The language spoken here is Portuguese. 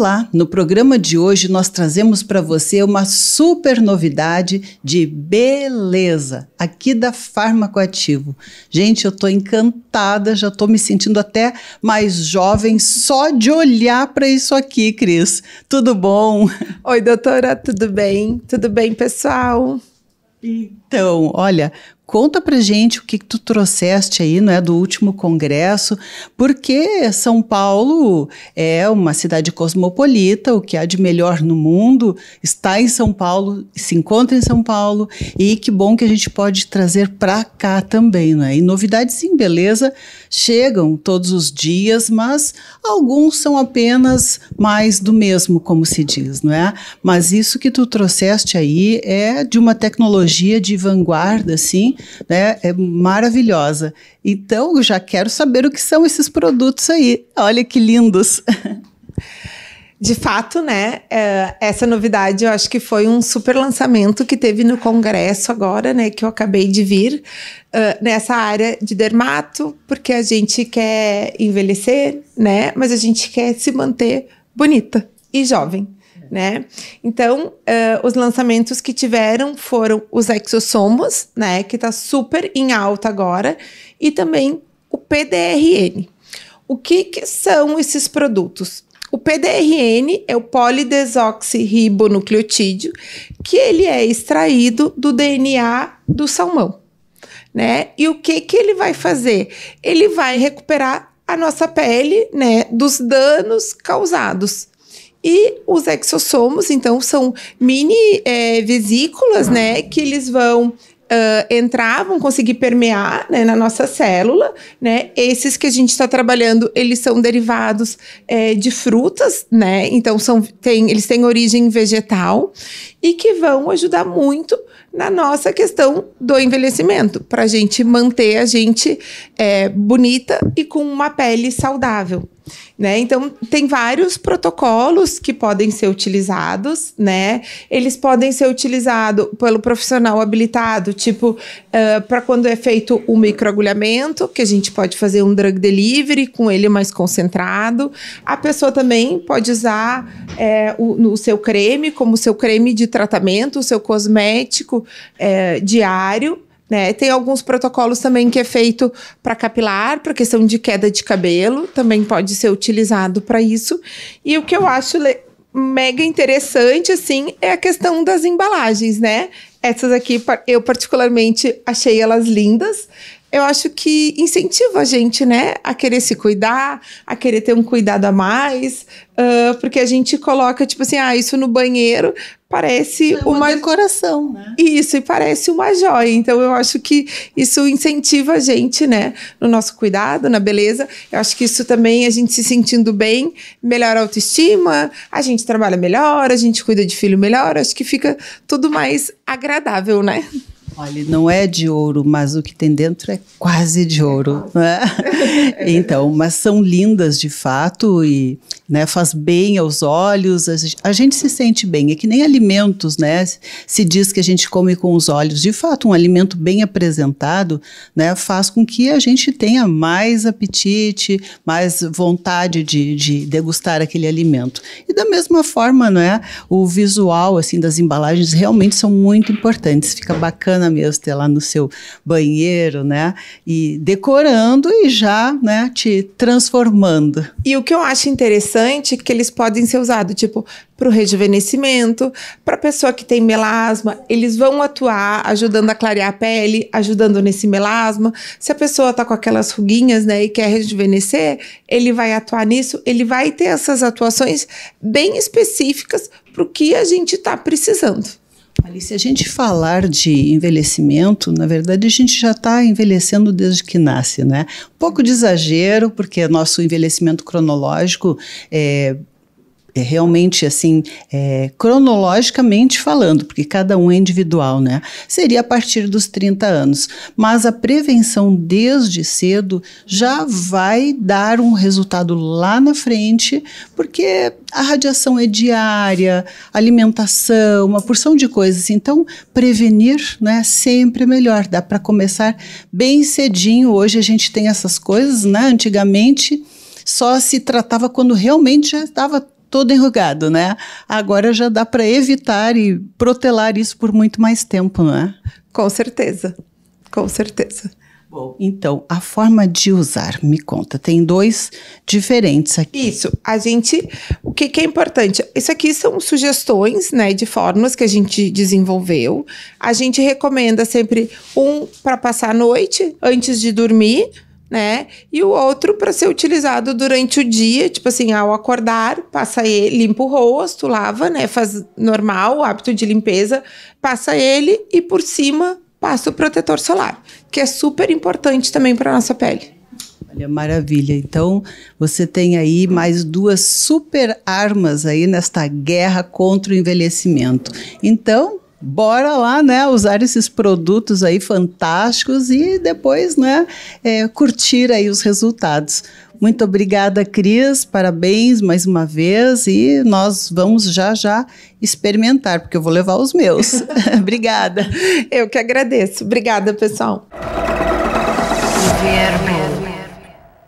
Olá! No programa de hoje nós trazemos para você uma super novidade de beleza aqui da Ativo. Gente, eu estou encantada, já estou me sentindo até mais jovem só de olhar para isso aqui, Cris. Tudo bom? Oi, doutora, tudo bem? Tudo bem, pessoal? Então, olha, Conta pra gente o que tu trouxeste aí, não é, do último congresso, porque São Paulo é uma cidade cosmopolita, o que há de melhor no mundo está em São Paulo, se encontra em São Paulo, e que bom que a gente pode trazer para cá também, não é? E novidades em beleza chegam todos os dias, mas alguns são apenas mais do mesmo, como se diz, não é? Mas isso que tu trouxeste aí é de uma tecnologia de vanguarda, assim, né? É maravilhosa. Então, eu já quero saber o que são esses produtos aí. Olha que lindos. De fato, né? É, essa novidade eu acho que foi um super lançamento que teve no congresso agora, né? Que eu acabei de vir nessa área de dermato, porque a gente quer envelhecer, né? Mas a gente quer se manter bonita e jovem né? Então, uh, os lançamentos que tiveram foram os exossomos, né? Que está super em alta agora, e também o PDRN. O que, que são esses produtos? O PDRN é o polidesoxirribonucleotídeo, que ele é extraído do DNA do salmão, né? E o que que ele vai fazer? Ele vai recuperar a nossa pele, né, dos danos causados e os exossomos, então, são mini é, vesículas, né? Que eles vão Uh, entrar, vão conseguir permear né, na nossa célula, né? Esses que a gente está trabalhando, eles são derivados é, de frutas, né? Então são, tem, eles têm origem vegetal e que vão ajudar muito na nossa questão do envelhecimento, para a gente manter a gente é, bonita e com uma pele saudável. Né? Então, tem vários protocolos que podem ser utilizados, né? Eles podem ser utilizados pelo profissional habilitado, tipo, uh, para quando é feito o microagulhamento, que a gente pode fazer um drug delivery com ele mais concentrado. A pessoa também pode usar é, o, o seu creme como seu creme de tratamento, o seu cosmético é, diário. Né? Tem alguns protocolos também que é feito para capilar, para questão de queda de cabelo, também pode ser utilizado para isso. E o que eu acho mega interessante, assim, é a questão das embalagens, né? Essas aqui eu particularmente achei elas lindas eu acho que incentiva a gente, né, a querer se cuidar, a querer ter um cuidado a mais, uh, porque a gente coloca, tipo assim, ah, isso no banheiro parece é uma, uma decoração, né? Isso, e parece uma joia. Então, eu acho que isso incentiva a gente, né, no nosso cuidado, na beleza. Eu acho que isso também, a gente se sentindo bem, melhora a autoestima, a gente trabalha melhor, a gente cuida de filho melhor. acho que fica tudo mais agradável, né? Olha, não é de ouro, mas o que tem dentro é quase de ouro. Né? Então, mas são lindas de fato e né, faz bem aos olhos, a gente, a gente, se sente bem. É que nem alimentos, né? Se diz que a gente come com os olhos. De fato, um alimento bem apresentado né, faz com que a gente tenha mais apetite, mais vontade de, de degustar aquele alimento. E da mesma forma, né, o visual assim das embalagens realmente são muito importantes. Fica bacana bacana mesmo ter lá no seu banheiro, né? E decorando e já, né, te transformando. E o que eu acho interessante é que eles podem ser usados, tipo, para o rejuvenescimento, para pessoa que tem melasma, eles vão atuar ajudando a clarear a pele, ajudando nesse melasma. Se a pessoa tá com aquelas ruguinhas, né, e quer rejuvenescer, ele vai atuar nisso, ele vai ter essas atuações bem específicas para o que a gente está precisando. Ali, se a gente falar de envelhecimento, na verdade a gente já está envelhecendo desde que nasce, né? Um pouco de exagero, porque é nosso envelhecimento cronológico é, é realmente assim, é, cronologicamente falando, porque cada um é individual, né? Seria a partir dos 30 anos. Mas a prevenção desde cedo já vai dar um resultado lá na frente, porque a radiação é diária, alimentação, uma porção de coisas. Então, prevenir né, sempre é melhor. Dá para começar bem cedinho. Hoje a gente tem essas coisas, né? Antigamente só se tratava quando realmente já estava todo enrugado, né? Agora já dá para evitar e protelar isso por muito mais tempo, né? Com certeza, com certeza. Bom, então, a forma de usar, me conta, tem dois diferentes aqui. Isso, a gente, o que, que, é importante? Isso aqui são sugestões, né, de formas que a gente desenvolveu. A gente recomenda sempre um para passar a noite antes de dormir, né? E o outro para ser utilizado durante o dia, tipo assim, ao acordar, passa ele, limpa o rosto, lava, né? Faz normal, hábito de limpeza, passa ele e por cima passa o protetor solar, que é super importante também para nossa pele. Olha, maravilha. Então, você tem aí mais duas super armas aí nesta guerra contra o envelhecimento. Então, bora lá, né, usar esses produtos aí fantásticos e depois, né, é, curtir aí os resultados. Muito obrigada, Cris. Parabéns mais uma vez e nós vamos já já experimentar, porque eu vou levar os meus. obrigada. Eu que agradeço. Obrigada, pessoal.